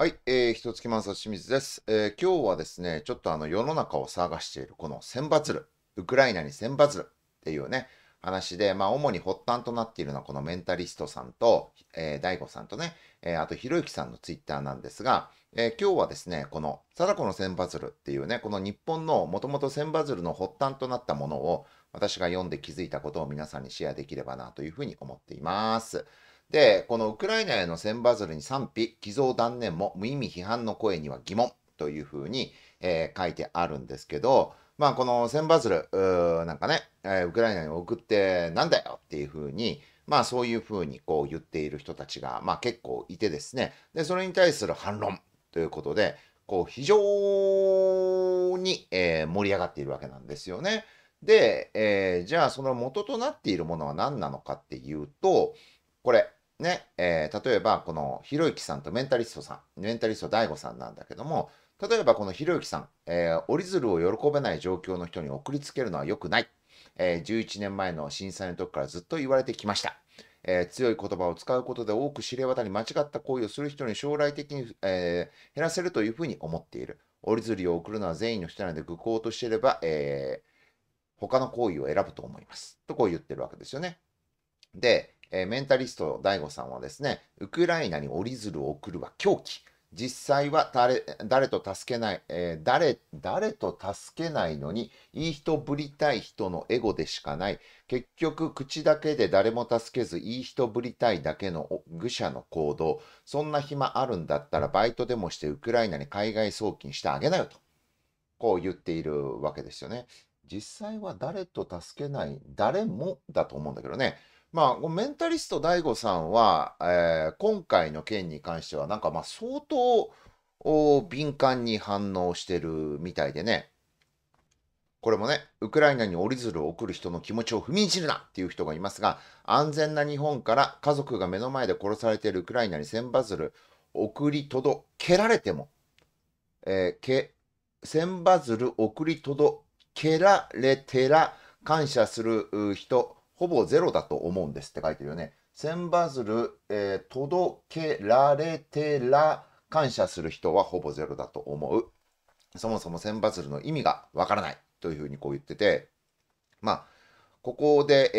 はい、えー、一月満足清水です、えー、今日はですね、ちょっとあの世の中を探しているこの千バツル、ウクライナに千バツルっていうね、話で、まあ主に発端となっているのはこのメンタリストさんと、えー、大悟さんとね、えー、あとひろゆきさんのツイッターなんですが、えー、今日はですね、この貞子の千バズルっていうね、この日本のもともと千バズルの発端となったものを私が読んで気づいたことを皆さんにシェアできればなというふうに思っています。で、このウクライナへの千バズルに賛否、寄贈断念も無意味批判の声には疑問というふうに、えー、書いてあるんですけど、まあこの千バズルなんかね、えウクライナに送ってなんだよっていうふうに、まあそういうふうにこう言っている人たちが、まあ結構いてですね、で、それに対する反論ということで、こう非常に、えー、盛り上がっているわけなんですよね。で、えー、じゃあその元となっているものは何なのかっていうと、これ、ね、えー、例えばこのひろゆきさんとメンタリストさん、メンタリスト DAIGO さんなんだけども、例えばこのひろゆきさん、えー、折り鶴を喜べない状況の人に送りつけるのは良くない。えー、11年前の震災の時からずっと言われてきました。えー、強い言葉を使うことで多く知れ渡り間違った行為をする人に将来的に、えー、減らせるというふうに思っている。折り鶴を送るのは善意の人なので愚行としていれば、えー、他の行為を選ぶと思います。とこう言ってるわけですよね。で、えー、メンタリスト DAIGO さんはですね、ウクライナに折り鶴を送るは狂気。実際は誰と助けない、えー、誰、誰と助けないのに、いい人ぶりたい人のエゴでしかない。結局、口だけで誰も助けず、いい人ぶりたいだけの愚者の行動。そんな暇あるんだったら、バイトでもしてウクライナに海外送金してあげなよと。こう言っているわけですよね。実際は誰と助けない、誰もだと思うんだけどね。まあ、メンタリスト DAIGO さんは、えー、今回の件に関しては、なんかまあ相当敏感に反応してるみたいでね、これもね、ウクライナに折り鶴を送る人の気持ちを踏みにじるなっていう人がいますが、安全な日本から家族が目の前で殺されているウクライナに千羽鶴送り届けられても、えー、け千羽鶴送り届けられてら感謝する人、ほぼゼロだと思うんですって書いてるよね。千バズル、えー、届けられてら感謝する人はほぼゼロだと思う。そもそも千バズルの意味がわからないというふうにこう言ってて、まあ、ここで、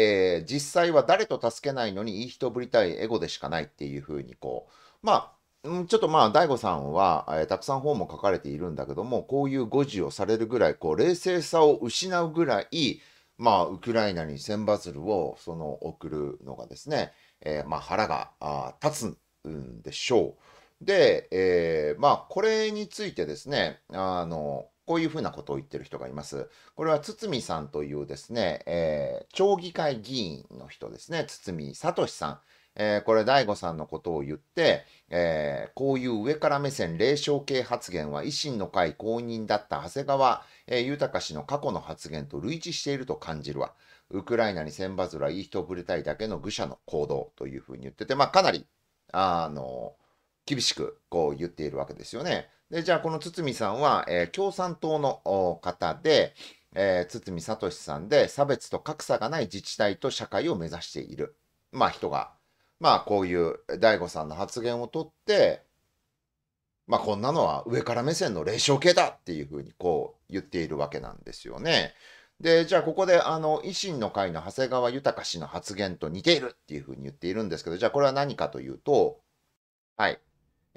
えー、実際は誰と助けないのにいい人ぶりたいエゴでしかないっていうふうにこう、まあ、んちょっとまあ、大悟さんは、えー、たくさん本も書かれているんだけども、こういう誤字をされるぐらい、こう、冷静さを失うぐらい、まあ、ウクライナに千バズルをその送るのがですね、えー、まあ、腹があ立つんでしょう。で、えー、まあ、これについてですね、あの、こういうふなことを言ってる人がいます。これは堤さんというですね、えー、町議会議員の人ですね、堤聡さん。えー、これ、大悟さんのことを言って、えー、こういう上から目線、霊障系発言は維新の会公認だった長谷川えー、豊氏の過去の発言と類似していると感じるわ。ウクライナに千羽面、いい人ぶれたいだけの愚者の行動というふうに言ってて、まあ、かなり、あの、厳しくこう言っているわけですよね。で、じゃあこの堤さんは、えー、共産党の方で、えー、堤聡さんで差別と格差がない自治体と社会を目指している、まあ、人が、まあ、こういう大悟さんの発言をとって、まあ、こんなのは上から目線の霊障系だっていうふうにこう言っているわけなんですよね。で、じゃあここであの維新の会の長谷川豊氏の発言と似ているっていうふうに言っているんですけど、じゃあこれは何かというと、はい、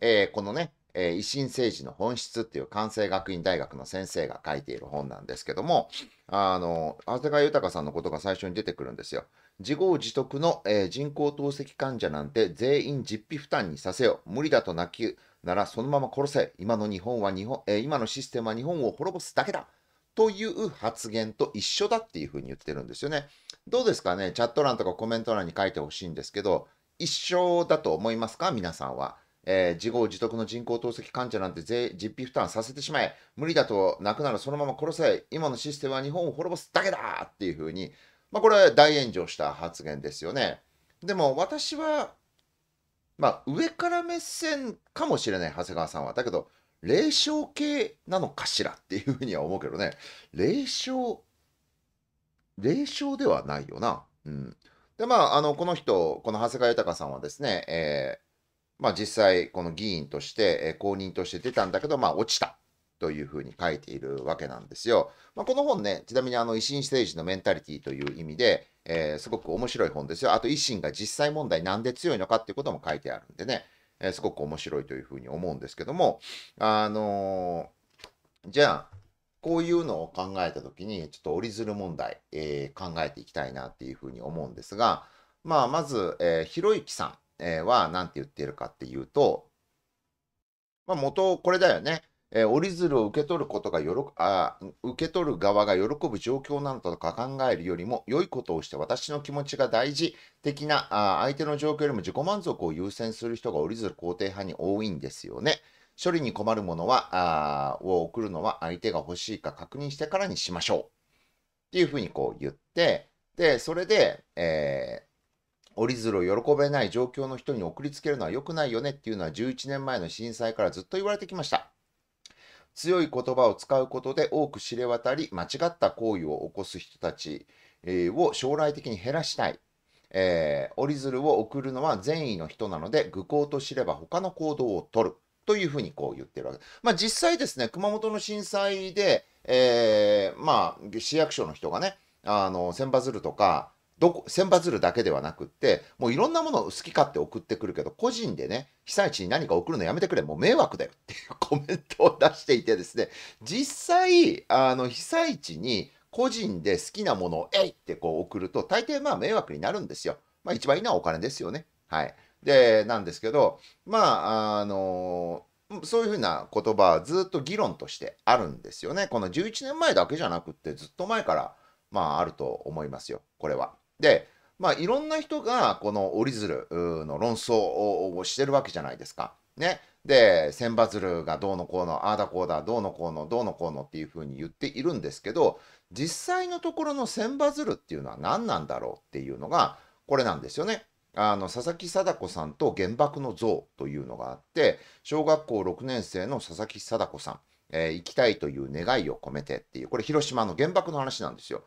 えー、このね、えー、維新政治の本質っていう関西学院大学の先生が書いている本なんですけども、あの、長谷川豊さんのことが最初に出てくるんですよ。自業自得の、えー、人工透析患者なんて全員実費負担にさせよ。無理だと泣き、ならそのまま殺せ。今の日本は日本、えー、今のシステムは日本を滅ぼすだけだ。という発言と一緒だっていうふうに言ってるんですよね。どうですかねチャット欄とかコメント欄に書いてほしいんですけど、一緒だと思いますか皆さんは。えー、自業自得の人工透析患者なんて税実費負担させてしまえ無理だと泣くならそのまま殺せ今のシステムは日本を滅ぼすだけだっていうふうに、まあ、これは大炎上した発言ですよねでも私はまあ、上から目線かもしれない長谷川さんはだけど霊障系なのかしらっていうふうには思うけどね霊障霊障ではないよな。うん、でまああのこの人この長谷川豊さんはですね、えーまあ、実際この議員として、え公認として出たんだけど、まあ、落ちたというふうに書いているわけなんですよ。まあ、この本ね、ちなみにあの維新政治のメンタリティという意味で、えー、すごく面白い本ですよ。あと維新が実際問題なんで強いのかっていうことも書いてあるんでね、えー、すごく面白いというふうに思うんですけども、あのー、じゃあ、こういうのを考えたときに、ちょっと折り鶴問題、え考えていきたいなっていうふうに思うんですが、まあ、まず、えひろゆきさん、えは何て言っているかっていうと、まあ、元これだよね。えー、折り鶴を受け取ることがよろあ受け取る側が喜ぶ状況なのとか考えるよりも良いことをして私の気持ちが大事的なあ相手の状況よりも自己満足を優先する人が折り鶴肯定派に多いんですよね。処理に困るものはあを送るのは相手が欲しいか確認してからにしましょう。っていうふうにこう言ってでそれで、えー折り鶴を喜べない状況の人に送りつけるのは良くないよねっていうのは11年前の震災からずっと言われてきました。強い言葉を使うことで多く知れ渡り、間違った行為を起こす人たちを将来的に減らしたい。えー、折り鶴を送るのは善意の人なので、愚行と知れば他の行動をとる。というふうにこう言ってるわけです。まあ実際ですね、熊本の震災で、えー、まあ市役所の人がね、あの、千羽鶴とか、どこ選抜るだけではなくってもういろんなものを好き勝手送ってくるけど個人でね被災地に何か送るのやめてくれもう迷惑だよっていうコメントを出していてですね実際あの被災地に個人で好きなものをえいってこう送ると大抵まあ迷惑になるんですよ。まあ一番いいのはお金ですよね。はい。で、なんですけど、まあ、あのそういうふうな言葉はずっと議論としてあるんですよね。この11年前だけじゃなくってずっと前から、まああると思いますよ。これは。で、まあ、いろんな人がこの折り鶴の論争をしてるわけじゃないですか。ね。で、千羽鶴がどうのこうの、ああだこうだ、どうのこうの、どうのこうのっていうふうに言っているんですけど、実際のところの千羽鶴っていうのは何なんだろうっていうのが、これなんですよね。あの佐々木貞子さんと原爆の像というのがあって小学校6年生の佐々木貞子さん、えー、行きたいという願いを込めてっていうこれ広島の原爆の話なんですよ。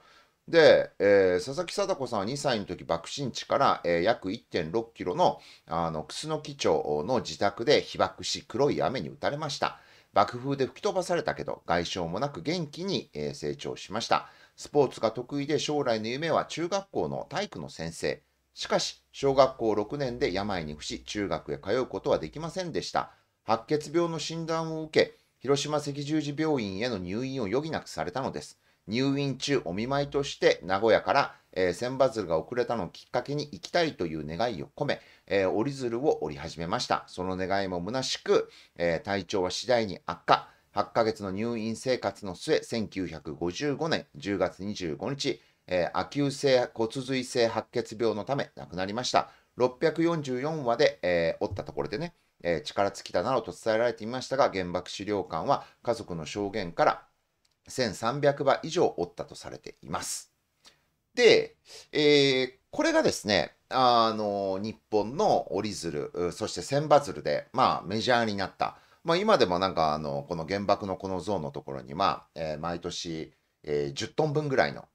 で、えー、佐々木貞子さんは2歳の時、爆心地から、えー、約1.6キロのあの楠木町の自宅で被爆し、黒い雨に打たれました。爆風で吹き飛ばされたけど、外傷もなく元気に、えー、成長しました。スポーツが得意で将来の夢は中学校の体育の先生。しかし、小学校6年で病に伏し、中学へ通うことはできませんでした。白血病の診断を受け、広島赤十字病院への入院を余儀なくされたのです。入院中お見舞いとして名古屋から、えー、千羽鶴が遅れたのをきっかけに行きたいという願いを込め、えー、折り鶴を折り始めました。その願いも虚しく、えー、体調は次第に悪化。8ヶ月の入院生活の末、1955年10月25日、えー、秋性骨髄性白血病のため亡くなりました。644話で、えー、折ったところでね、えー、力尽きたなどと伝えられていましたが、原爆資料館は家族の証言から、1300羽以上おったとされています。で、えー、これがですね、あの日本の折り鶴、そして千羽鶴で、まあ、メジャーになった。まあ、今でもなんかあのこの原爆のこの像のところには、えー、毎年、えー、10トン分ぐらいの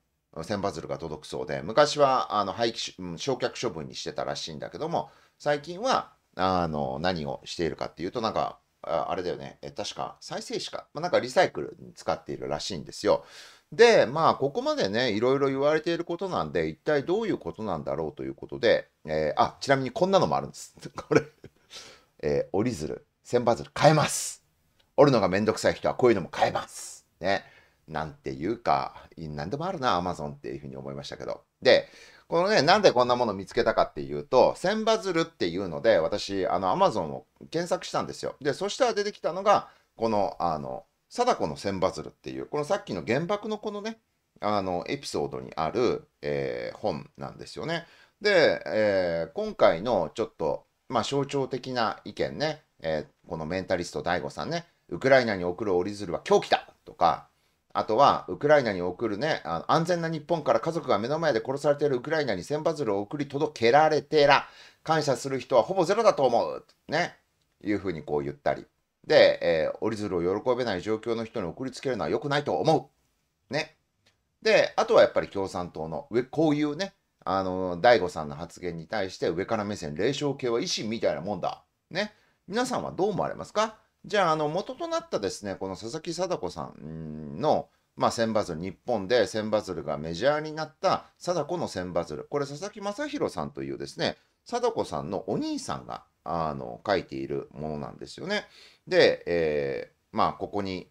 千羽鶴が届くそうで昔はあの廃棄焼却処分にしてたらしいんだけども最近はあの何をしているかっていうとなんかあれだよね、え確か再生紙か、まあ、なんかリサイクルに使っているらしいんですよ。で、まあ、ここまでね、いろいろ言われていることなんで、一体どういうことなんだろうということで、えー、あ、ちなみにこんなのもあるんです。これ、えー、折り鶴、千羽鶴変えます。折るのがめんどくさい人はこういうのも変えます。ね。なんていうか、何でもあるな、アマゾンっていうふうに思いましたけど。で、このね、なんでこんなもの見つけたかっていうと、千羽鶴っていうので、私、あの、アマゾンを検索したんですよ。で、そしたら出てきたのが、この、あの、貞子の千羽鶴っていう、このさっきの原爆のこのね、あの、エピソードにある、えー、本なんですよね。で、えー、今回のちょっと、まあ、象徴的な意見ね、えー、このメンタリスト DAIGO さんね、ウクライナに送る折り鶴は狂気だとか、あとは、ウクライナに送るね、あの安全な日本から家族が目の前で殺されているウクライナに千バズルを送り届けられてら、感謝する人はほぼゼロだと思うね、いうふうにこう言ったり。で、えー、折り鶴を喜べない状況の人に送りつけるのは良くないと思う。ね。で、あとはやっぱり共産党の、こういうね、あの、大悟さんの発言に対して上から目線、霊障系は維新みたいなもんだ。ね。皆さんはどう思われますかじゃあ、あの、元となったですね、この佐々木貞子さんの、まあ、千バズル、日本で千バズルがメジャーになった貞子の千バズル。これ、佐々木正宏さんというですね、貞子さんのお兄さんが、あの、書いているものなんですよね。で、えー、まあ、ここに、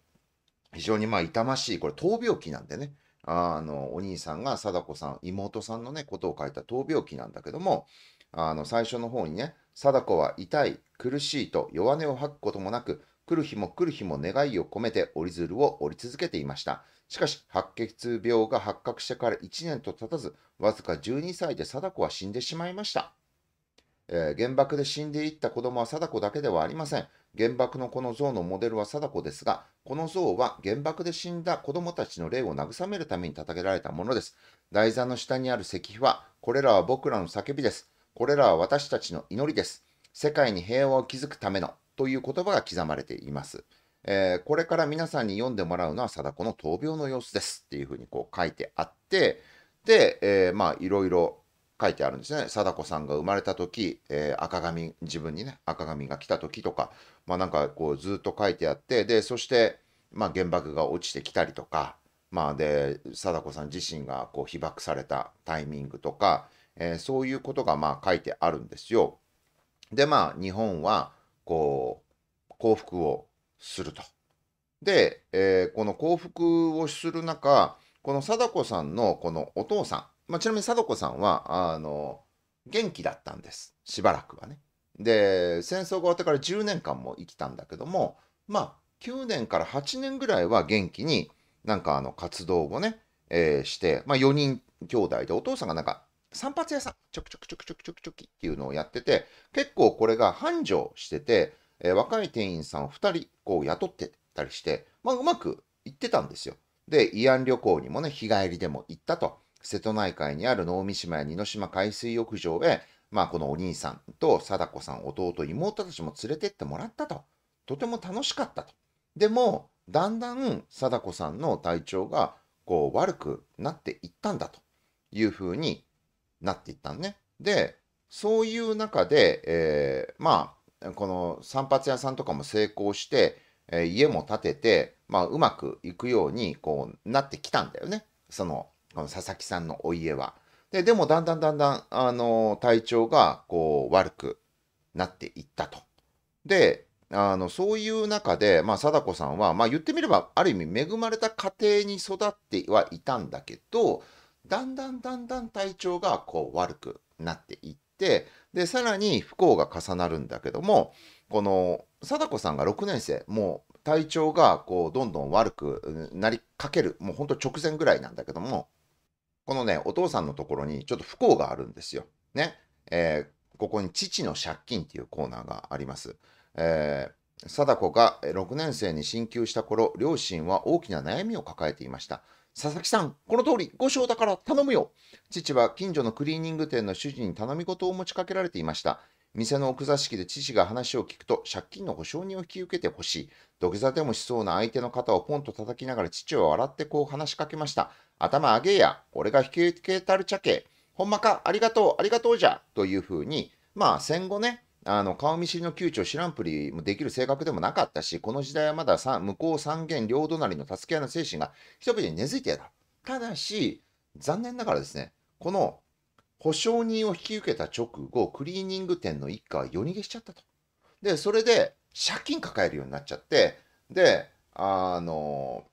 非常にまあ、痛ましい、これ、闘病記なんでね、あの、お兄さんが貞子さん、妹さんのね、ことを書いた闘病記なんだけども、あの、最初の方にね、貞子は痛い、苦しいと弱音を吐くこともなく、来る日も来る日も願いを込めて折り鶴を折り続けていました。しかし、白血病が発覚してから1年と経たず、わずか12歳で貞子は死んでしまいました。えー、原爆で死んでいった子供は貞子だけではありません。原爆のこの像のモデルは貞子ですが、この像は原爆で死んだ子供たちの霊を慰めるために掲げられたものです。台座の下にある石碑は、これらは僕らの叫びです。これらは私たちの祈りです。世界に平和を築くためのという言葉が刻まれています。えー、これから皆さんに読んでもらうのは貞子の闘病の様子ですっていうふうにこう書いてあってで、えー、まあいろいろ書いてあるんですね貞子さんが生まれた時、えー、赤髪自分にね赤髪が来た時とかまあなんかこうずっと書いてあってでそして、まあ、原爆が落ちてきたりとか、まあで、貞子さん自身がこう被爆されたタイミングとか、えー、そういうことがまあ書いてあるんですよ。でまあ日本はこう降伏をすると。で、えー、この降伏をする中この貞子さんのこのお父さん、まあ、ちなみに貞子さんはあの元気だったんですしばらくはね。で戦争が終わってから10年間も生きたんだけどもまあ9年から8年ぐらいは元気になんかあの活動をね、えー、して、まあ、4人兄弟でお父さんがなんか散髪屋さん、ちょくちょくちょくちょくちょくちょきっていうのをやってて、結構これが繁盛してて、えー、若い店員さんを2人こう雇ってたりして、まあ、うまくいってたんですよ。で、慰安旅行にもね、日帰りでも行ったと、瀬戸内海にある能美島や二島海水浴場へ、まあ、このお兄さんと貞子さん、弟、妹たちも連れてってもらったと。とても楽しかったと。でも、だんだん貞子さんの体調がこう悪くなっていったんだというふうになっていったんね。で、そういう中で、えー、まあ、この散髪屋さんとかも成功して、えー、家も建てて、まあ、うまくいくように、こう、なってきたんだよね。その、この佐々木さんのお家は。で、でも、だんだんだんだん、あの、体調が、こう、悪くなっていったと。で、あの、そういう中で、まあ、貞子さんは、まあ、言ってみれば、ある意味、恵まれた家庭に育ってはいたんだけど、だんだんだんだん体調がこう悪くなっていってでさらに不幸が重なるんだけどもこの貞子さんが6年生もう体調がこうどんどん悪くなりかけるもうほんと直前ぐらいなんだけどもこのねお父さんのところにちょっと不幸があるんですよ。ね。えー、ここに「父の借金」っていうコーナーがあります。えー貞子が6年生に進級した頃両親は大きな悩みを抱えていました佐々木さん、この通り、5章だから頼むよ。父は近所のクリーニング店の主人に頼み事を持ちかけられていました。店の奥座敷で父が話を聞くと、借金の保証人を引き受けてほしい。土下座でもしそうな相手の肩をポンと叩きながら父は笑ってこう話しかけました。頭上げや。俺が引き受けたるちゃけ。ほんまかありがとう、ありがとうじゃ。というふうに、まあ戦後ね、あの顔見知りの窮地を知らんぷりもできる性格でもなかったし、この時代はまだ向こう三元両隣の助け合いの精神が人々に根付いていた。ただし、残念ながらですね、この保証人を引き受けた直後、クリーニング店の一家は夜逃げしちゃったと。で、それで借金抱えるようになっちゃって、で、あの、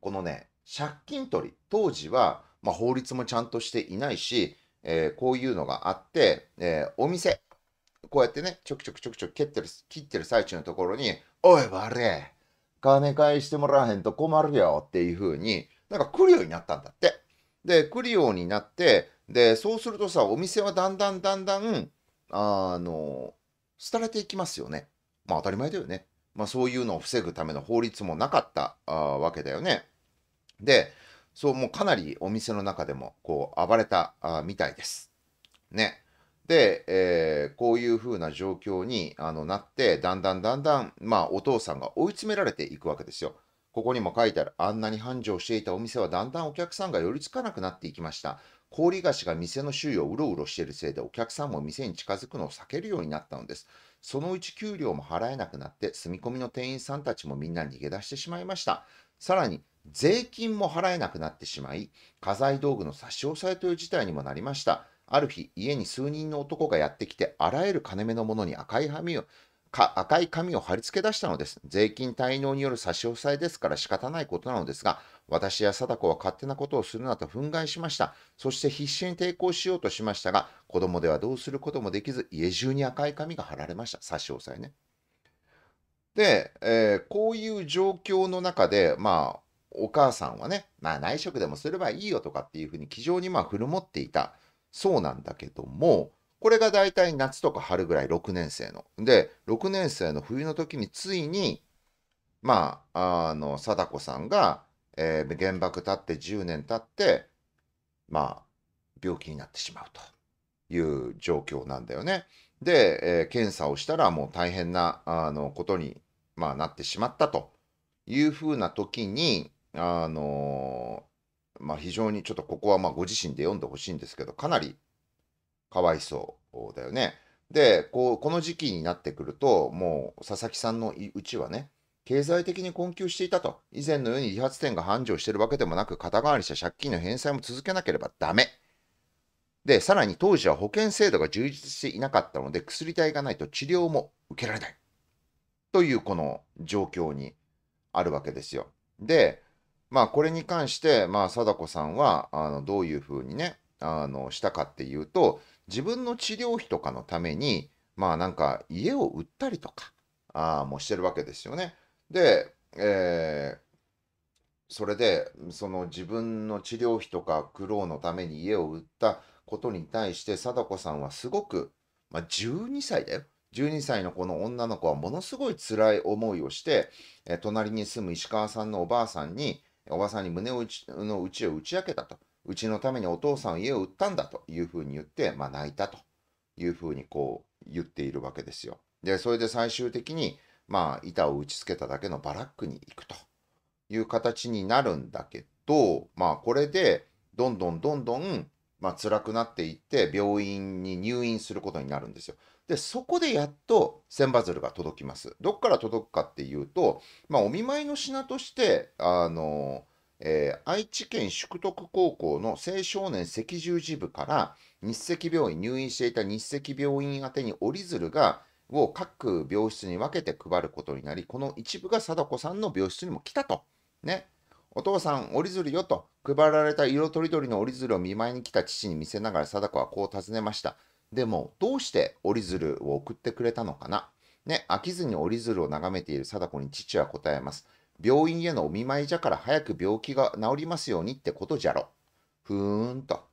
このね、借金取り、当時は、まあ、法律もちゃんとしていないし、えー、こういうのがあって、えー、お店、こうやってね、ちょくちょくちょくちょく蹴ってる、切ってる最中のところに、おい、悪い、金返してもらわへんと困るよっていうふうに、なんか来るようになったんだって。で、来るようになって、で、そうするとさ、お店はだんだんだんだん、あの、廃れていきますよね。まあ当たり前だよね。まあそういうのを防ぐための法律もなかったあわけだよね。で、そう、もうかなりお店の中でも、こう、暴れたあみたいです。ね。で、えー、こういう風な状況にあのなって、だんだんだんだん、まあ、お父さんが追い詰められていくわけですよ。ここにも書いてある、あんなに繁盛していたお店はだんだんお客さんが寄りつかなくなっていきました。氷菓子が店の周囲をうろうろしているせいで、お客さんも店に近づくのを避けるようになったのです。そのうち給料も払えなくなって、住み込みの店員さんたちもみんな逃げ出してしまいました。さらに、税金も払えなくなってしまい、家財道具の差し押さえという事態にもなりました。ある日、家に数人の男がやってきて、あらゆる金目のものに赤い紙を、か赤い紙を貼り付け出したのです。税金滞納による差し押さえですから仕方ないことなのですが、私や貞子は勝手なことをするなと憤慨しました。そして必死に抵抗しようとしましたが、子供ではどうすることもできず、家中に赤い紙が貼られました。差し押さえね。で、えー、こういう状況の中で、まあ、お母さんはね、まあ内職でもすればいいよとかっていうふうに気丈にまあ振る舞っていた。そうなんだけども、これが大体夏とか春ぐらい6年生の。で、6年生の冬の時についに、まあ、あの、貞子さんが、えー、原爆経って10年経って、まあ、病気になってしまうという状況なんだよね。で、えー、検査をしたらもう大変なあのことに、まあ、なってしまったというふうな時に、あのまあ、非常にちょっとここはまあご自身で読んでほしいんですけど、かなりかわいそうだよね。で、こうこの時期になってくると、もう佐々木さんのうちはね、経済的に困窮していたと、以前のように理髪店が繁盛してるわけでもなく、肩代わりした借金の返済も続けなければダメ。で、さらに当時は保険制度が充実していなかったので、薬代がないと治療も受けられない。というこの状況にあるわけですよ。で、まあ、これに関して、まあ、貞子さんはあのどういうふうにねあのしたかっていうと自分の治療費とかのためにまあなんか家を売ったりとかあもしてるわけですよね。で、えー、それでその自分の治療費とか苦労のために家を売ったことに対して貞子さんはすごく、まあ、12歳だよ。12歳のこの女の子はものすごい辛い思いをして、えー、隣に住む石川さんのおばあさんにおばさんに胸をの内を打ち明けたと。うちのためにお父さん家を売ったんだというふうに言って、まあ、泣いたというふうにこう言っているわけですよ。で、それで最終的に、まあ、板を打ち付けただけのバラックに行くという形になるんだけど、まあ、これで、どんどんどんどん、まあ、辛くなっていって、病院に入院することになるんですよ。で、そこでやっと千羽鶴が届きます。どっから届くかっていうと、まあ、お見舞いの品として、あの、えー、愛知県淑徳高校の青少年赤十字部から日赤病院、入院していた日赤病院宛に折り鶴が、を各病室に分けて配ることになり、この一部が貞子さんの病室にも来たと。ね。お父さん、折り鶴よと、配られた色とりどりの折り鶴を見舞いに来た父に見せながら貞子はこう尋ねました。でも、どうして折り鶴を送ってくれたのかなね、飽きずに折り鶴を眺めている貞子に父は答えます。病院へのお見舞いじゃから早く病気が治りますようにってことじゃろ。ふーんと。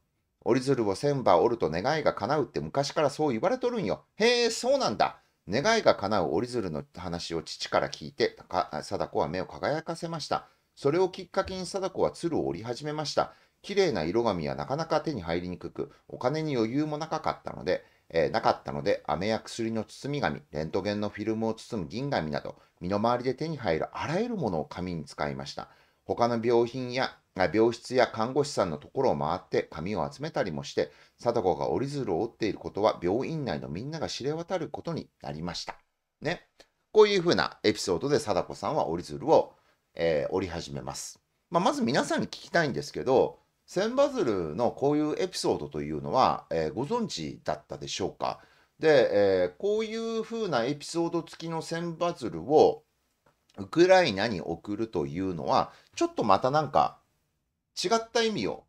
折り鶴を千羽折ると願いが叶うって昔からそう言われとるんよ。へえ、そうなんだ。願いが叶う折り鶴の話を父から聞いて、貞子は目を輝かせました。それをきっかけに貞子は鶴を折り始めました。綺麗な色紙はなかなか手に入りにくく、お金に余裕もなかったので、えー、なかったので、飴や薬の包み紙、レントゲンのフィルムを包む銀紙など、身の回りで手に入るあらゆるものを紙に使いました。他の病品や病室や看護師さんのところを回って紙を集めたりもして、貞子が折り鶴を折っていることは病院内のみんなが知れ渡ることになりました。ね。こういうふうなエピソードで貞子さんは折り鶴を、えー、折り始めます。まあ、まず皆さんに聞きたいんですけど、千羽鶴のこういうエピソードというのは、えー、ご存知だったでしょうかで、えー、こういうふうなエピソード付きの千羽鶴をウクライナに送るというのはちょっとまたなんか違った意味を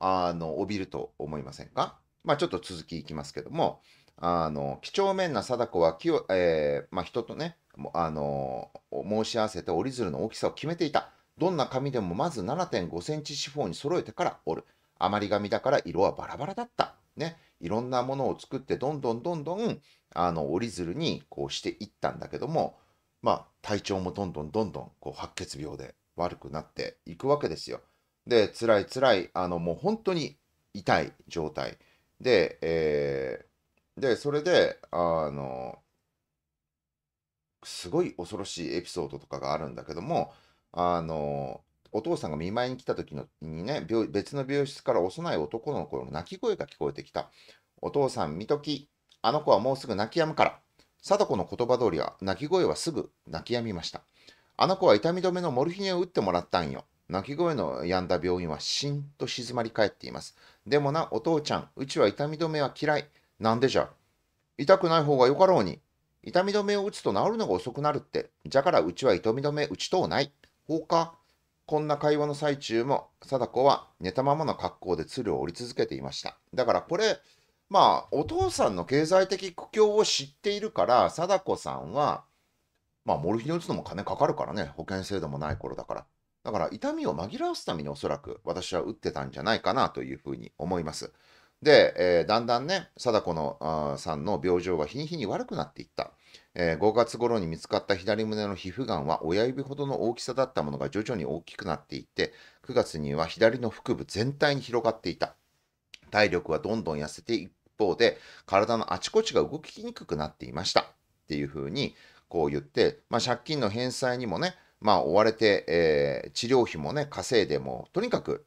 あの帯びると思いませんかまあちょっと続きいきますけどもあの几帳面な貞子はえーまあ、人とねあの申し合わせて折り鶴の大きさを決めていた。どんな紙でもまず7.5センチ四方に揃えてから折る。余り紙だから色はバラバラだった。ね。いろんなものを作ってどんどんどんどんあの折り鶴にこうしていったんだけども、まあ体調もどんどんどんどんこう白血病で悪くなっていくわけですよ。で、辛い辛い、あのもう本当に痛い状態。で、えー、で、それで、あの、すごい恐ろしいエピソードとかがあるんだけども、あのお父さんが見舞いに来た時のにね別の病室から幼い男の子の泣き声が聞こえてきたお父さん見ときあの子はもうすぐ泣き止むから貞子の言葉通りは泣き声はすぐ泣き止みましたあの子は痛み止めのモルヒネを打ってもらったんよ泣き声の止んだ病院はしんと静まり返っていますでもなお父ちゃんうちは痛み止めは嫌いなんでじゃ痛くない方がよかろうに痛み止めを打つと治るのが遅くなるってじゃからうちは痛み止め打ちとうない放火こんな会話の最中も貞子は寝たままの格好で鶴を折り続けていましただからこれまあお父さんの経済的苦境を知っているから貞子さんはまあモルヒネ打つのも金かかるからね保険制度もない頃だからだから痛みを紛らわすためにおそらく私は打ってたんじゃないかなというふうに思いますで、えー、だんだんね貞子のさんの病状は日に日に悪くなっていったえー、5月頃に見つかった左胸の皮膚がんは親指ほどの大きさだったものが徐々に大きくなっていって9月には左の腹部全体に広がっていた体力はどんどん痩せて一方で体のあちこちが動きにくくなっていましたっていうふうにこう言って、まあ、借金の返済にもね、まあ、追われて、えー、治療費もね稼いでもとにかく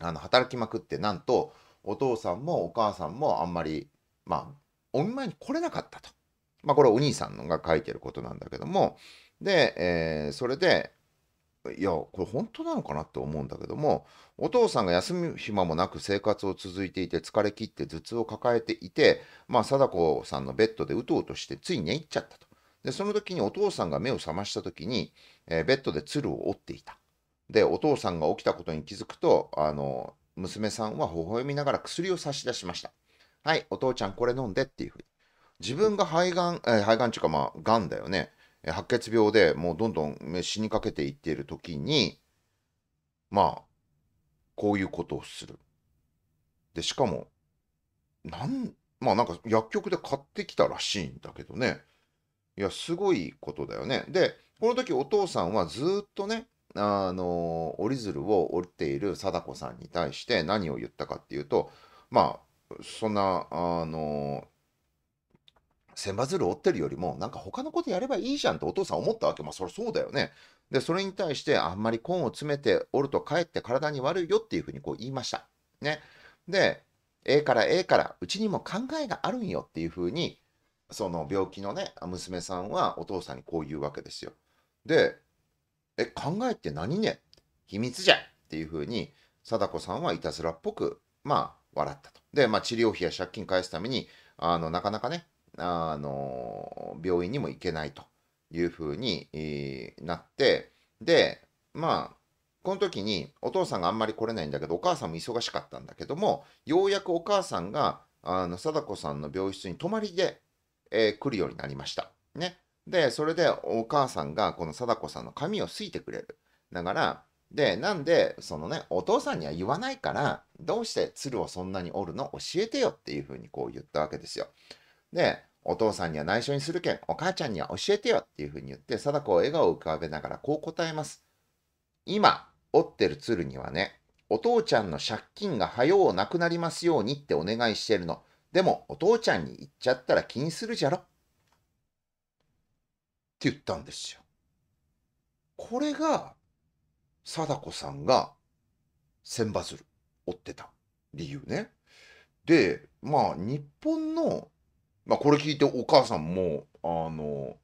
あの働きまくってなんとお父さんもお母さんもあんまりまあお見舞いに来れなかったと。まあ、これお兄さんのが書いてることなんだけども、で、えー、それで、いや、これ本当なのかなって思うんだけども、お父さんが休む暇もなく生活を続いていて、疲れ切って頭痛を抱えていて、まあ、貞子さんのベッドでうとうとして、つい寝入っちゃったと。で、その時にお父さんが目を覚ました時に、えー、ベッドで鶴を折っていた。で、お父さんが起きたことに気づくと、あの、娘さんは微笑みながら薬を差し出しました。はい、お父ちゃんこれ飲んでっていうふうに。自分が肺がん、えー、肺がんっていうかまあ、がんだよね。白血病でもうどんどん死にかけていっている時に、まあ、こういうことをする。で、しかも、なん、まあなんか薬局で買ってきたらしいんだけどね。いや、すごいことだよね。で、この時お父さんはずっとね、あの、折り鶴を折っている貞子さんに対して何を言ったかっていうと、まあ、そんな、あの、千羽鶴折ってるよりも、なんか他のことやればいいじゃんってお父さん思ったわけ。まあ、そりゃそうだよね。で、それに対して、あんまりコーンを詰めて折るとかえって体に悪いよっていうふうにこう言いました。ね。で、ええからええから、うちにも考えがあるんよっていうふうに、その病気のね、娘さんはお父さんにこう言うわけですよ。で、え、考えって何ね秘密じゃっていうふうに、貞子さんはいたずらっぽく、まあ、笑ったと。で、まあ、治療費や借金返すために、あの、なかなかね、あの病院にも行けないというふうに、なってでまあこの時にお父さんがあんまり来れないんだけどお母さんも忙しかったんだけどもようやくお母さんがあの貞子さんの病室に泊まりで、えー、来るようになりました。ね、でそれでお母さんがこの貞子さんの髪をすいてくれる。だからでなんでそのねお父さんには言わないからどうして鶴をそんなに折るの教えてよっていうふうにこう言ったわけですよ。で、お父さんには内緒にするけん、お母ちゃんには教えてよっていうふうに言って、貞子を笑顔を浮かべながらこう答えます。今、折ってる鶴にはね、お父ちゃんの借金がはようなくなりますようにってお願いしてるの。でも、お父ちゃんに言っちゃったら気にするじゃろ。って言ったんですよ。これが、貞子さんが、千羽鶴、折ってた理由ね。で、まあ、日本のまあ、これ聞いてお母さんもあの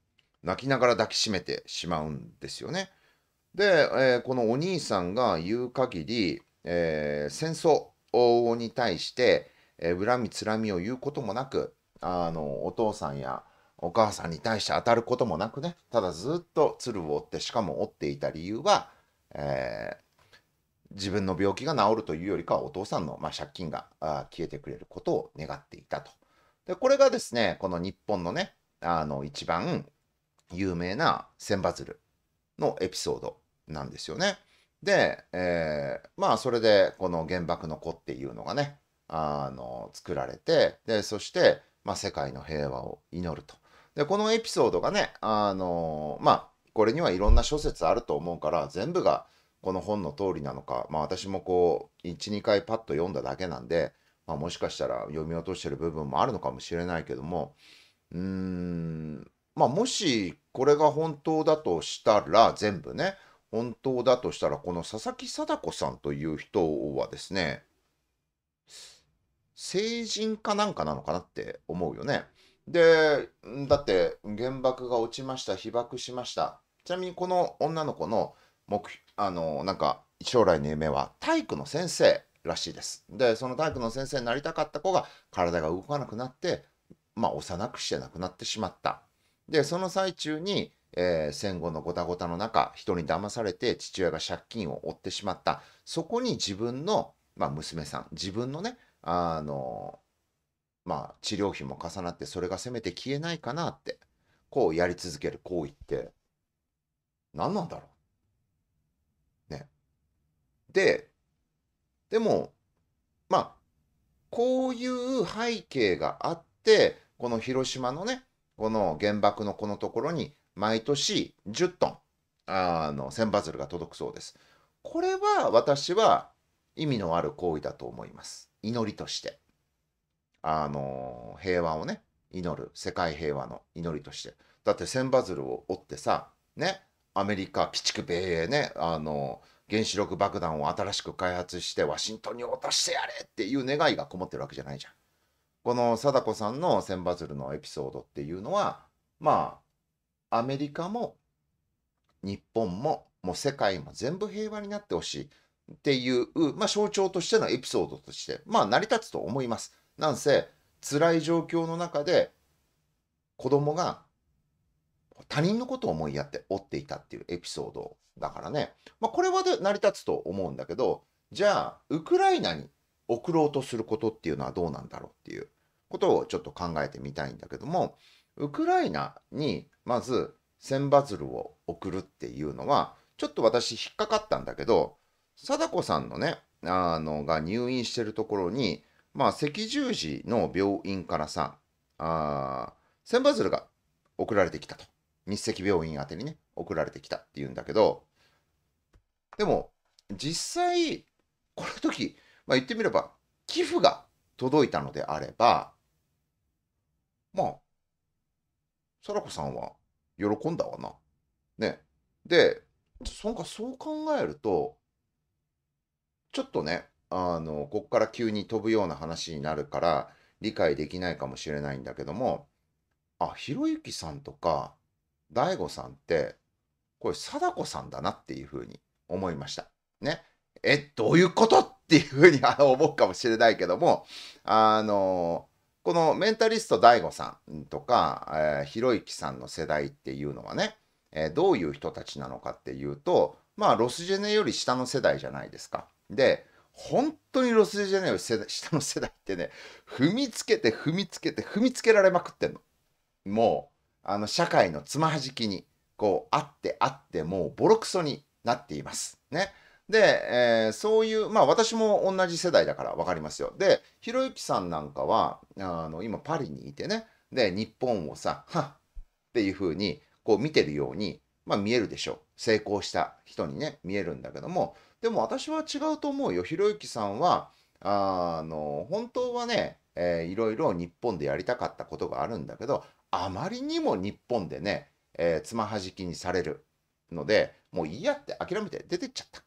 泣きながら抱きしめてしまうんですよね。で、えー、このお兄さんが言う限り、えー、戦争に対して、えー、恨みつらみを言うこともなくあのお父さんやお母さんに対して当たることもなくねただずっと鶴を折ってしかも折っていた理由は、えー、自分の病気が治るというよりかはお父さんの、まあ、借金が消えてくれることを願っていたとで、これがですね、この日本のね、あの、一番有名な千羽鶴のエピソードなんですよね。で、えー、まあ、それで、この原爆の子っていうのがね、あの、作られて、で、そして、まあ、世界の平和を祈ると。で、このエピソードがね、あの、まあ、これにはいろんな諸説あると思うから、全部がこの本の通りなのか、まあ私もこう、1、2回パッと読んだだけなんで、まあ、もしかしたら読み落としてる部分もあるのかもしれないけどもうーんまあもしこれが本当だとしたら全部ね本当だとしたらこの佐々木貞子さんという人はですね成人かなんかなのかなって思うよね。でだって原爆が落ちました被爆しましたちなみにこの女の子の目あのなんか将来の夢は体育の先生らしいです。でその体育の先生になりたかった子が体が動かなくなってまあ幼くして亡くなってしまった。でその最中に、えー、戦後のごたごたの中人に騙されて父親が借金を負ってしまったそこに自分の、まあ、娘さん自分のねあの、まあ、治療費も重なってそれがせめて消えないかなってこうやり続ける行為って何なんだろうね。ででも、まあ、こういう背景があって、この広島のね、この原爆のこのところに毎年10トン、あの、千バズルが届くそうです。これは私は意味のある行為だと思います。祈りとして。あの、平和をね、祈る。世界平和の祈りとして。だって千バズルを追ってさ、ね、アメリカ、鬼畜米英ね、あの、原子力爆弾を新しく開発してワシントンに落としてやれっていう願いがこもってるわけじゃないじゃん。この貞子さんの千羽鶴のエピソードっていうのはまあアメリカも日本ももう世界も全部平和になってほしいっていう、まあ、象徴としてのエピソードとしてまあ成り立つと思います。なんせ辛い状況の中で子供が他人のことを思いやって追っていたっていうエピソードだからね、まあ、これは成り立つと思うんだけどじゃあウクライナに送ろうとすることっていうのはどうなんだろうっていうことをちょっと考えてみたいんだけどもウクライナにまず千バズルを送るっていうのはちょっと私引っかかったんだけど貞子さんのねあのが入院してるところにまあ赤十字の病院からさあ千バズルが送られてきたと。日赤病院宛てにね、送られてきたっていうんだけど、でも、実際、この時、まあ、言ってみれば、寄付が届いたのであれば、まあ、貞子さんは喜んだわな。ね。で、そんかそう考えると、ちょっとね、あの、こっから急に飛ぶような話になるから、理解できないかもしれないんだけども、あ、ひろゆきさんとか、大悟さんってこれ貞子さんだなっていうふうに思いました。ね。えどういうことっていうふうにあの思うかもしれないけどもあのこのメンタリスト DAIGO さんとか、えひろゆきさんの世代っていうのはね、えー、どういう人たちなのかっていうとまあロスジェネより下の世代じゃないですか。で本当にロスジェネより下の世代ってね踏みつけて踏みつけて踏みつけられまくってんの。もうあの社会のつまはじきにこうあってあってもうボロクソになっています。ね。で、えー、そういう、まあ私も同じ世代だから分かりますよ。で、ひろゆきさんなんかは、あの今パリにいてね、で、日本をさ、はっっていうふうにこう見てるように、まあ見えるでしょう。成功した人にね、見えるんだけども、でも私は違うと思うよ。ひろゆきさんは、あの、本当はね、えー、いろいろ日本でやりたかったことがあるんだけど、あまりにも日本でね、えー、つまはじきにされるので、もういいやって諦めて出てっちゃった。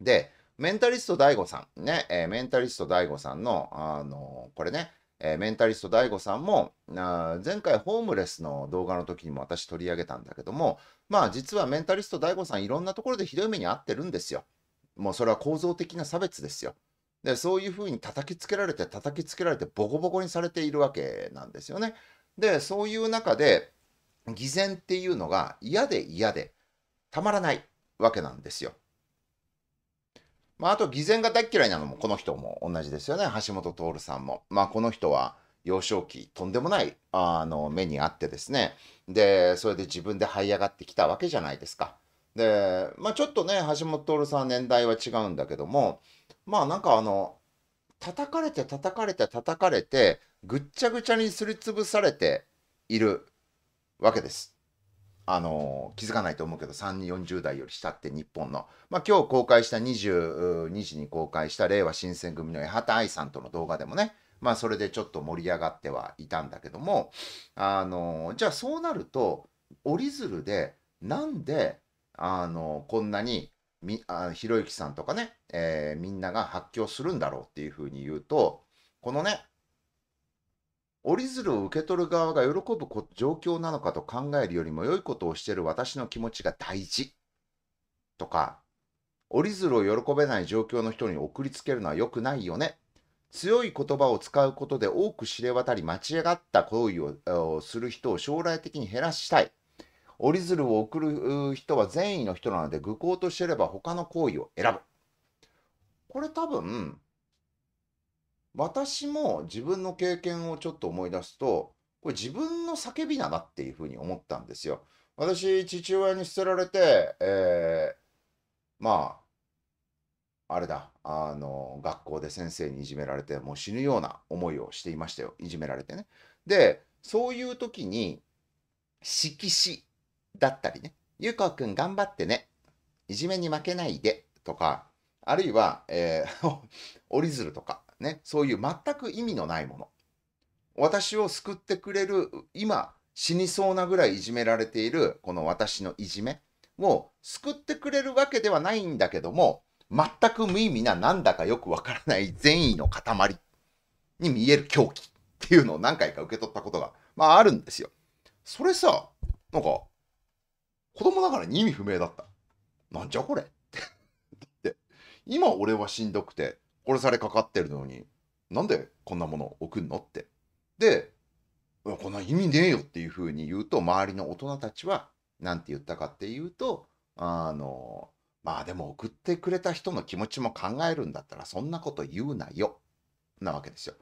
で、メンタリスト DAIGO さん、ね、えー、メンタリスト DAIGO さんの、あのー、これね、えー、メンタリスト DAIGO さんも、あ前回ホームレスの動画の時にも私取り上げたんだけども、まあ実はメンタリスト DAIGO さんいろんなところでひどい目に遭ってるんですよ。もうそれは構造的な差別ですよ。で、そういうふうに叩きつけられて、叩きつけられて、ボコボコにされているわけなんですよね。で、そういう中で、偽善っていうのが嫌で嫌でたまらないわけなんですよ。まあ、あと偽善が大嫌いなのもこの人も同じですよね。橋本徹さんも。まあ、この人は幼少期とんでもないあの目にあってですね。で、それで自分で這い上がってきたわけじゃないですか。で、まあ、ちょっとね、橋本徹さん年代は違うんだけども、まあなんかあの、叩かれて叩かれて叩かれてぐっちゃぐちゃにすりつぶされているわけです。あの気づかないと思うけど3 4 0代より下って日本の、まあ、今日公開した22時に公開した令和新選組の八幡愛さんとの動画でもねまあそれでちょっと盛り上がってはいたんだけどもあのじゃあそうなると折り鶴でなんであのこんなにひろゆきさんとかねえー、みんなが発狂するんだろうっていうふうに言うと、このね、折り鶴を受け取る側が喜ぶ状況なのかと考えるよりも良いことをしている私の気持ちが大事とか、折り鶴を喜べない状況の人に送りつけるのは良くないよね。強い言葉を使うことで多く知れ渡り間違った行為をする人を将来的に減らしたい。折り鶴を送る人は善意の人なので愚行としてれば他の行為を選ぶ。これ多分、私も自分の経験をちょっと思い出すと、これ自分の叫びだなっていうふうに思ったんですよ。私、父親に捨てられて、えー、まあ、あれだ、あの、学校で先生にいじめられて、もう死ぬような思いをしていましたよ。いじめられてね。で、そういう時に、色紙だったりね、ゆかくん頑張ってね、いじめに負けないでとか、あるいは、えー、折り鶴とか、ね、そういう全く意味のないもの。私を救ってくれる、今死にそうなぐらいいじめられている、この私のいじめを救ってくれるわけではないんだけども、全く無意味ななんだかよくわからない善意の塊に見える狂気っていうのを何回か受け取ったことが、まああるんですよ。それさ、なんか、子供ながら意味不明だった。なんじゃこれ今俺はしんどくて殺されかかってるのになんでこんなもの送んのってでこんな意味ねえよっていうふうに言うと周りの大人たちは何て言ったかっていうとあのまあでも送ってくれた人の気持ちも考えるんだったらそんなこと言うなよなわけですよ。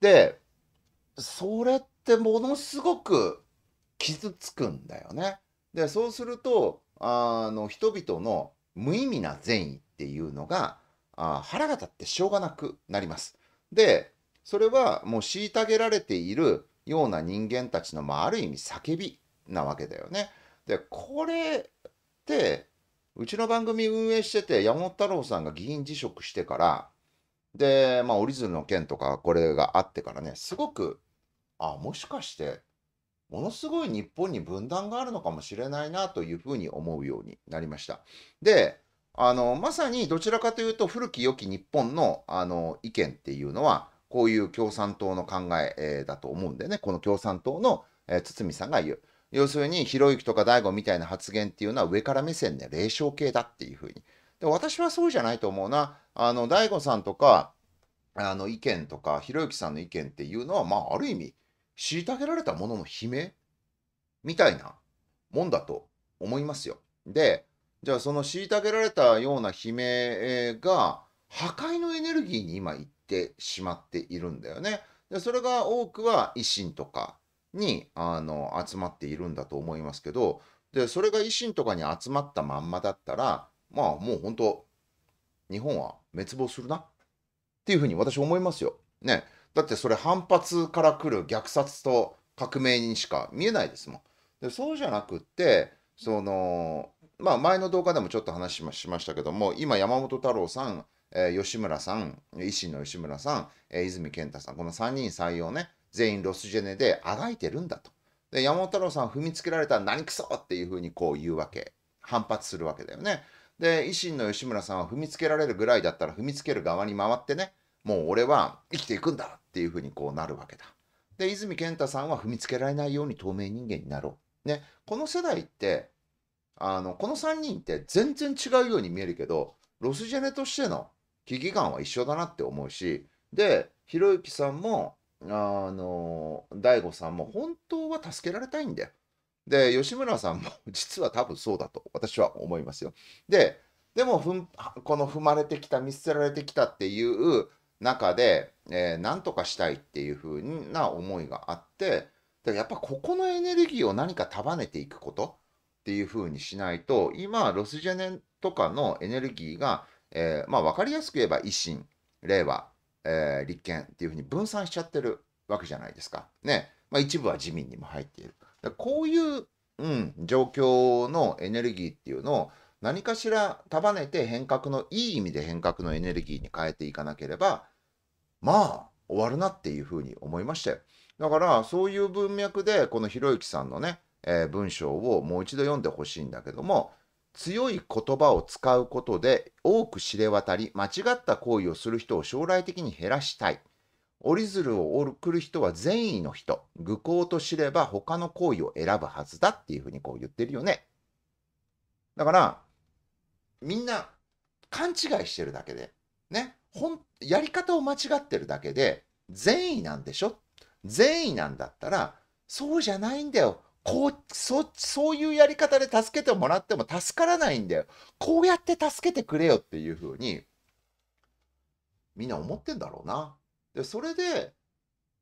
でそれってものすごく傷つくんだよね。でそうするとあの人々の無意味な善意っっていうのがあ腹が立ってしょうがなくなります。でそれはもう虐げられているような人間たちの、まあ、ある意味叫びなわけだよね。でこれってうちの番組運営してて山本太郎さんが議員辞職してからでま折り鶴の件とかこれがあってからねすごくあもしかしてものすごい日本に分断があるのかもしれないなというふうに思うようになりました。であのまさにどちらかというと古き良き日本のあの意見っていうのはこういう共産党の考ええー、だと思うんでねこの共産党の、えー、堤さんが言う要するにひろゆきとか大悟みたいな発言っていうのは上から目線で霊障系だっていうふうにで私はそうじゃないと思うなあの大悟さんとかあの意見とかひろゆきさんの意見っていうのはまあある意味虐げられたものの悲鳴みたいなもんだと思いますよでじゃあその虐げられたような悲鳴が破壊のエネルギーに今行ってしまっているんだよね。でそれが多くは維新とかにあの集まっているんだと思いますけどでそれが維新とかに集まったまんまだったらまあもう本当日本は滅亡するなっていうふうに私思いますよ。ね。だってそれ反発から来る虐殺と革命にしか見えないですもん。でそうじゃなくってそのまあ、前の動画でもちょっと話しましたけども、今、山本太郎さん、えー、吉村さん、維新の吉村さん、えー、泉健太さん、この3人採用ね、全員ロスジェネであがいてるんだと。で、山本太郎さん踏みつけられたら何くそっていうふうにこう言うわけ。反発するわけだよね。で、維新の吉村さんは踏みつけられるぐらいだったら踏みつける側に回ってね、もう俺は生きていくんだっていうふうにこうなるわけだ。で、泉健太さんは踏みつけられないように透明人間になろう。ね、この世代ってあのこの3人って全然違うように見えるけどロスジェネとしての危機感は一緒だなって思うしでひろゆきさんもあの大悟さんも本当は助けられたいんだよ。で吉村さんも 実は多分そうだと私は思いますよ。ででもふんこの踏まれてきた見捨てられてきたっていう中で、えー、何とかしたいっていう風な思いがあってだからやっぱここのエネルギーを何か束ねていくことっていう風にしないと、今、ロスジェネとかのエネルギーが、えー、まあ、分かりやすく言えば維新、令和、えー、立憲っていう風に分散しちゃってるわけじゃないですか。ね。まあ、一部は自民にも入っている。こういう、うん、状況のエネルギーっていうのを何かしら束ねて変革の、いい意味で変革のエネルギーに変えていかなければ、まあ、終わるなっていうふうに思いましたよ。だから、そういう文脈で、このひろゆきさんのね、えー、文章をもう一度読んでほしいんだけども強い言葉を使うことで多く知れ渡り間違った行為をする人を将来的に減らしたい折り鶴を送る人は善意の人愚行と知れば他の行為を選ぶはずだっていうふうにこう言ってるよねだからみんな勘違いしてるだけでねほんやり方を間違ってるだけで善意なんでしょ善意なんだったらそうじゃないんだよこうそそういうやり方で助けてもらっても助からないんだよ。こうやって助けてくれよっていうふうにみんな思ってんだろうな。でそれで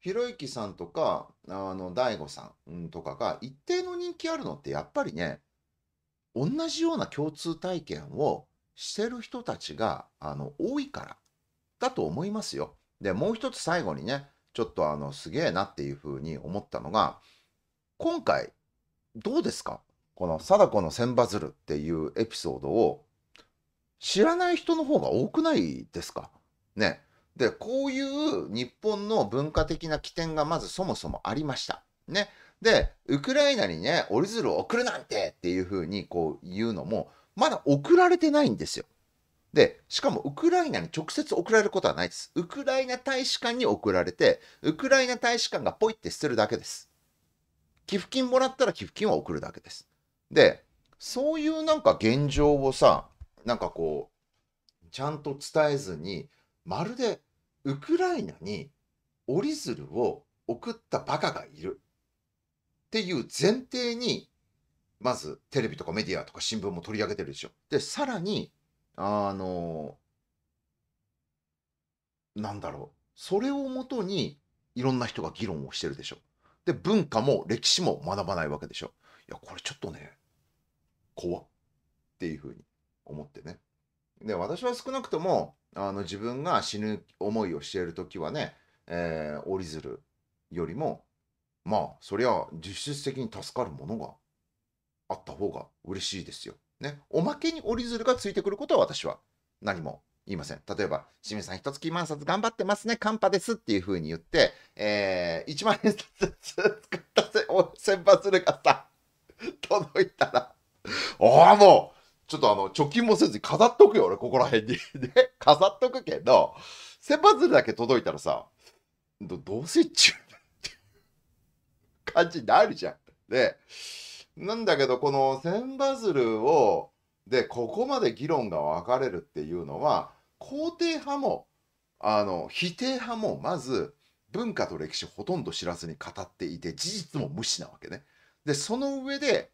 ひろゆきさんとかあの大悟さんとかが一定の人気あるのってやっぱりね同じような共通体験をしてる人たちがあの多いからだと思いますよ。でもう一つ最後にねちょっとあのすげえなっていうふうに思ったのが今回どうですかこの貞子の千羽鶴っていうエピソードを知らない人の方が多くないですかね。で、こういう日本の文化的な起点がまずそもそもありました。ね。で、ウクライナにね、折り鶴を送るなんてっていうふうにこう言うのも、まだ送られてないんですよ。で、しかもウクライナに直接送られることはないです。ウクライナ大使館に送られて、ウクライナ大使館がポイって捨てるだけです。寄付金もらったら寄付金は送るだけです。で、そういうなんか現状をさ、なんかこう、ちゃんと伝えずに、まるでウクライナに折り鶴を送ったバカがいるっていう前提に、まずテレビとかメディアとか新聞も取り上げてるでしょ。で、さらに、あの、なんだろう、それをもとにいろんな人が議論をしてるでしょ。で文化も歴史も学ばないわけでしょいやこれちょっとね怖っていうふうに思ってねで私は少なくともあの自分が死ぬ思いをしている時はね、えー、折り鶴よりもまあそりゃ実質的に助かるものがあった方が嬉しいですよ。ね、おまけに折り鶴がついてくることは私は何も言いません。例えば、清水さん、一月万冊頑張ってますね、カンパですっていうふうに言って、えー、1万円っせ、お、先発るがさ、届いたら、ああ、もう、ちょっとあの、貯金もせずに飾っとくよ、俺、ここら辺に。ね、飾っとくけど、千羽鶴だけ届いたらさ、どどうせっちゅうって感じになるじゃん。で、なんだけど、この千羽鶴を、で、ここまで議論が分かれるっていうのは、肯定派もあの否定派もまず文化と歴史をほとんど知らずに語っていて事実も無視なわけね。でその上で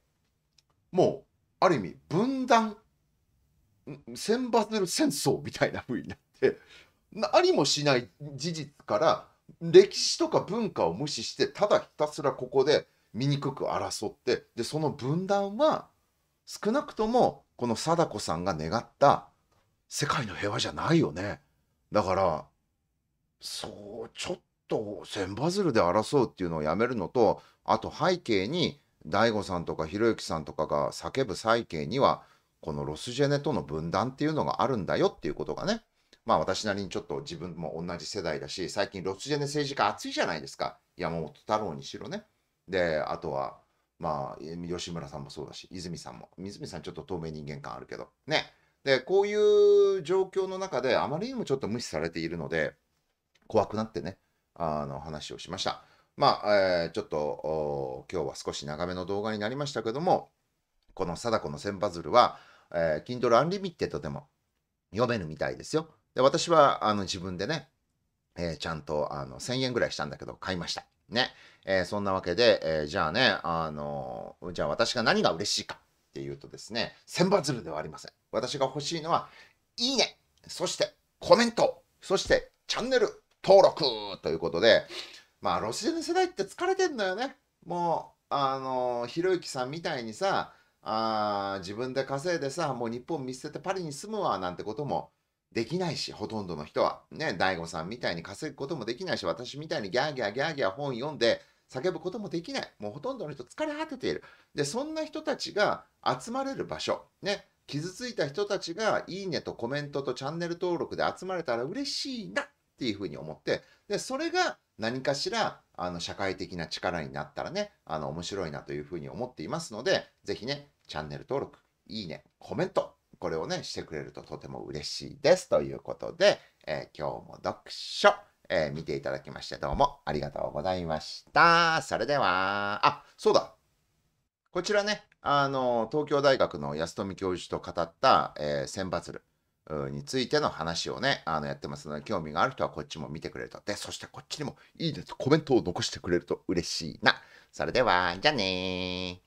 もうある意味分断選抜戦争みたいな風になってありもしない事実から歴史とか文化を無視してただひたすらここで醜く争ってでその分断は少なくともこの貞子さんが願った世界の平和じゃないよね。だから、そう、ちょっと千バズルで争うっていうのをやめるのと、あと背景に、大悟さんとかひろゆきさんとかが叫ぶ背景には、このロスジェネとの分断っていうのがあるんだよっていうことがね。まあ私なりにちょっと自分も同じ世代だし、最近ロスジェネ政治家熱いじゃないですか。山本太郎にしろね。で、あとは、まあ、吉村さんもそうだし、泉さんも。泉さんちょっと透明人間感あるけど、ね。で、こういう状況の中で、あまりにもちょっと無視されているので、怖くなってね、あの話をしました。まあ、えー、ちょっと今日は少し長めの動画になりましたけども、この貞子の千羽鶴は、えー、Kindle Unlimited でも読めるみたいですよ。で、私はあの自分でね、えー、ちゃんとあの1000円ぐらいしたんだけど、買いました。ね。えー、そんなわけで、えー、じゃあね、あのじゃあ私が何が嬉しいか。っていうとですね、千羽鶴ではありません。私が欲しいのは、いいね、そしてコメント、そしてチャンネル登録ということで、まあ、ロシアの世代って疲れてんだよね。もう、あの、ひろゆきさんみたいにさ、あ自分で稼いでさ、もう日本見捨ててパリに住むわなんてこともできないし、ほとんどの人は。ね、大悟さんみたいに稼ぐこともできないし、私みたいにギャーギャーギャーギャー本読んで、叫ぶこともできない。もうほとんどの人疲れ果てている。で、そんな人たちが集まれる場所。ね。傷ついた人たちがいいねとコメントとチャンネル登録で集まれたら嬉しいなっていうふうに思って、で、それが何かしらあの社会的な力になったらね、あの面白いなというふうに思っていますので、ぜひね、チャンネル登録、いいね、コメント、これをね、してくれるととても嬉しいですということで、えー、今日も読書。えー、見ていただきましてどうもありがとうございました。それでは、あ、そうだ。こちらね、あの、東京大学の安富教授と語った、えー、選抜るについての話をね、あの、やってますので、興味がある人はこっちも見てくれると。で、そしてこっちにもいいねとコメントを残してくれると嬉しいな。それでは、じゃあねー。